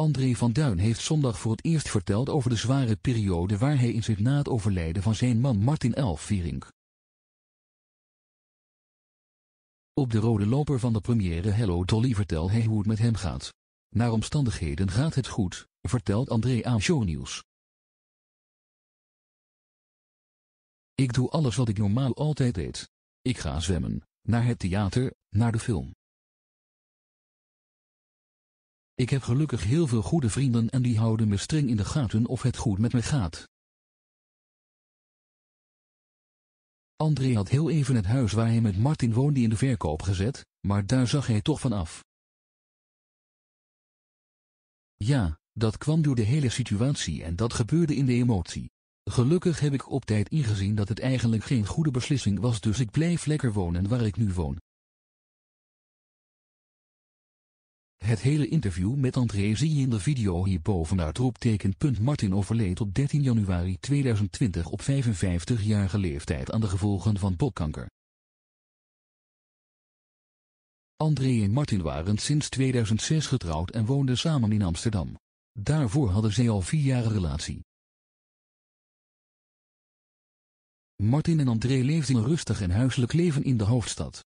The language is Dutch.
André van Duin heeft zondag voor het eerst verteld over de zware periode waar hij in zit na het overlijden van zijn man Martin Elfvierink. Op de rode loper van de première Hello Dolly vertelt hij hoe het met hem gaat. Naar omstandigheden gaat het goed, vertelt André aan Shownieuws. Ik doe alles wat ik normaal altijd deed. Ik ga zwemmen, naar het theater, naar de film. Ik heb gelukkig heel veel goede vrienden en die houden me streng in de gaten of het goed met me gaat. André had heel even het huis waar hij met Martin woonde in de verkoop gezet, maar daar zag hij toch van af. Ja, dat kwam door de hele situatie en dat gebeurde in de emotie. Gelukkig heb ik op tijd ingezien dat het eigenlijk geen goede beslissing was dus ik blijf lekker wonen waar ik nu woon. Het hele interview met André zie je in de video hierboven roepteken. Martin overleed op 13 januari 2020 op 55-jarige leeftijd aan de gevolgen van botkanker. André en Martin waren sinds 2006 getrouwd en woonden samen in Amsterdam. Daarvoor hadden zij al vier jaar relatie. Martin en André leefden een rustig en huiselijk leven in de hoofdstad.